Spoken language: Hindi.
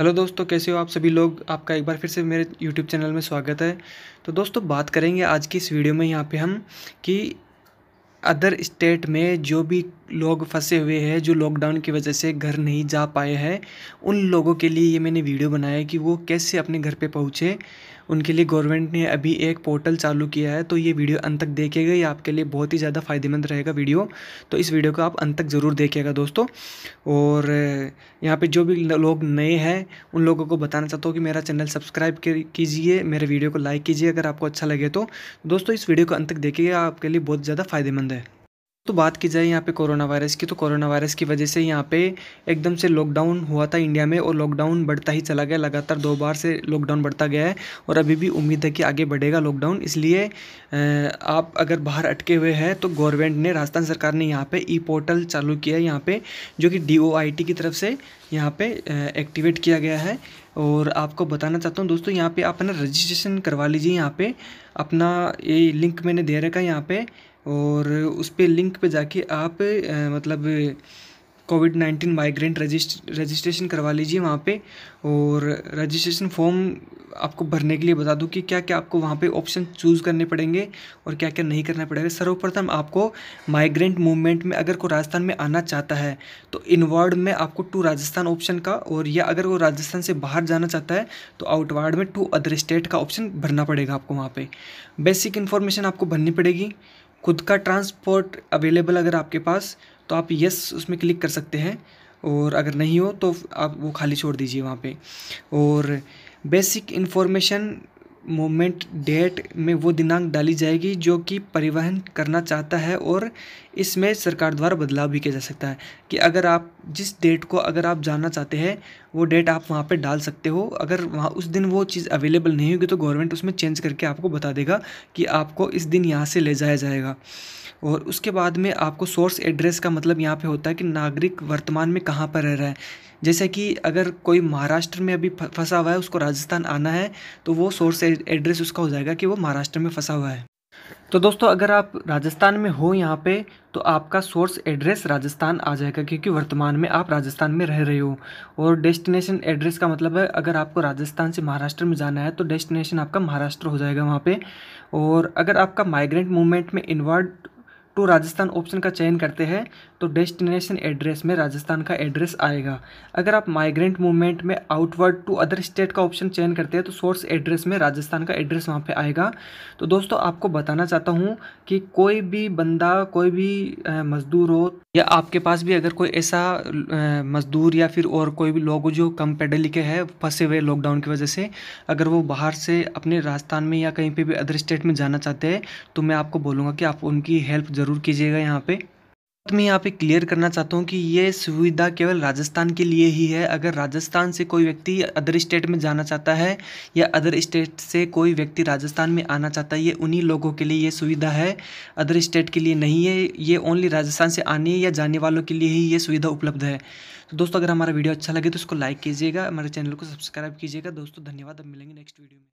हेलो दोस्तों कैसे हो आप सभी लोग आपका एक बार फिर से मेरे यूट्यूब चैनल में स्वागत है तो दोस्तों बात करेंगे आज की इस वीडियो में यहाँ पे हम कि अदर स्टेट में जो भी लोग फंसे हुए हैं जो लॉकडाउन की वजह से घर नहीं जा पाए हैं उन लोगों के लिए ये मैंने वीडियो बनाया है कि वो कैसे अपने घर पे पहुँचे उनके लिए गवर्नमेंट ने अभी एक पोर्टल चालू किया है तो ये वीडियो अंत तक देखिएगा ये आपके लिए बहुत ही ज़्यादा फायदेमंद रहेगा वीडियो तो इस वीडियो को आप अंत तक ज़रूर देखिएगा दोस्तों और यहाँ पे जो भी लोग नए हैं उन लोगों को बताना चाहता हूँ कि मेरा चैनल सब्सक्राइब कीजिए मेरे वीडियो को लाइक कीजिए अगर आपको अच्छा लगे तो दोस्तों इस वीडियो को अंत तक देखिएगा आपके लिए बहुत ज़्यादा फायदेमंद है तो बात की जाए यहाँ पे कोरोना वायरस की तो कोरोना वायरस की वजह से यहाँ पे एकदम से लॉकडाउन हुआ था इंडिया में और लॉकडाउन बढ़ता ही चला गया लगातार दो बार से लॉकडाउन बढ़ता गया है और अभी भी उम्मीद है कि आगे बढ़ेगा लॉकडाउन इसलिए आप अगर बाहर अटके हुए हैं तो गवर्नमेंट ने राजस्थान सरकार ने यहाँ पर ई पोर्टल चालू किया है यहाँ पर जो कि डी की तरफ से यहाँ पर एक्टिवेट किया गया है और आपको बताना चाहता हूँ दोस्तों यहाँ पर आप अपना रजिस्ट्रेशन करवा लीजिए यहाँ पर अपना ये लिंक मैंने दे रखा है यहाँ पर और उस पर लिंक पे जाके आप मतलब कोविड नाइन्टीन माइग्रेंट रजिस्ट रजिस्ट्रेशन करवा लीजिए वहाँ पे और रजिस्ट्रेशन फॉर्म आपको भरने के लिए बता दूँ कि क्या क्या आपको वहाँ पे ऑप्शन चूज़ करने पड़ेंगे और क्या क्या नहीं करना पड़ेगा सर्वप्रथम आपको माइग्रेंट मूवमेंट में अगर कोई राजस्थान में आना चाहता है तो इनवर्ड में आपको टू राजस्थान ऑप्शन का और या अगर वो राजस्थान से बाहर जाना चाहता है तो आउटवर्ड में टू अदर स्टेट का ऑप्शन भरना पड़ेगा आपको वहाँ पर बेसिक इन्फॉर्मेशन आपको भरनी पड़ेगी खुद का ट्रांसपोर्ट अवेलेबल अगर आपके पास तो आप यस उसमें क्लिक कर सकते हैं और अगर नहीं हो तो आप वो खाली छोड़ दीजिए वहाँ पे और बेसिक इन्फॉर्मेशन मोमेंट डेट में वो दिनांक डाली जाएगी जो कि परिवहन करना चाहता है और इसमें सरकार द्वारा बदलाव भी किया जा सकता है कि अगर आप जिस डेट को अगर आप जाना चाहते हैं वो डेट आप वहाँ पे डाल सकते हो अगर वहाँ उस दिन वो चीज़ अवेलेबल नहीं होगी तो गवर्नमेंट उसमें चेंज करके आपको बता देगा कि आपको इस दिन यहाँ से ले जाया जाएगा और उसके बाद में आपको सोर्स एड्रेस का मतलब यहाँ पे होता है कि नागरिक वर्तमान में कहाँ पर रह रहा है जैसे कि अगर कोई महाराष्ट्र में अभी फंसा हुआ है उसको राजस्थान आना है तो वो सोर्स एड्रेस उसका हो जाएगा कि वो महाराष्ट्र में फंसा हुआ है तो दोस्तों अगर आप राजस्थान में हो यहाँ पे तो आपका सोर्स एड्रेस राजस्थान आ जाएगा क्योंकि वर्तमान में आप राजस्थान में रह रहे हो और डेस्टिनेशन एड्रेस का मतलब है अगर आपको राजस्थान से महाराष्ट्र में जाना है तो डेस्टिनेशन आपका महाराष्ट्र हो जाएगा वहाँ पे और अगर आपका माइग्रेंट मूवमेंट में इन्वॉल्व टू तो राजस्थान ऑप्शन का चयन करते हैं तो डेस्टिनेशन एड्रेस में राजस्थान का एड्रेस आएगा अगर आप माइग्रेंट मूवमेंट में आउटवर्ड टू अदर स्टेट का ऑप्शन चयन करते हैं तो सोर्स एड्रेस में राजस्थान का एड्रेस वहाँ पे आएगा तो दोस्तों आपको बताना चाहता हूँ कि कोई भी बंदा कोई भी मज़दूर हो या आपके पास भी अगर कोई ऐसा मज़दूर या फिर और कोई भी लोग जो कम पढ़े लिखे हैं फंसे हुए लॉकडाउन की वजह से अगर वो बाहर से अपने राजस्थान में या कहीं पर भी अदर स्टेट में जाना चाहते हैं तो मैं आपको बोलूँगा कि आप उनकी हेल्प ज़रूर कीजिएगा यहाँ पे तो मैं यहाँ पे क्लियर करना चाहता हूँ कि ये सुविधा केवल राजस्थान के लिए ही है अगर राजस्थान से कोई व्यक्ति अदर स्टेट में जाना चाहता है या अदर स्टेट से कोई व्यक्ति राजस्थान में आना चाहता है ये उन्हीं लोगों के लिए ये सुविधा है अदर स्टेट के लिए नहीं है ये ओनली राजस्थान से आने या जाने वालों के लिए ही ये सुविधा उपलब्ध है तो दोस्तों अगर हमारा वीडियो अच्छा लगे तो उसको लाइक कीजिएगा हमारे चैनल को सब्सक्राइब कीजिएगा दोस्तों धन्यवाद अब मिलेंगे नेक्स्ट वीडियो में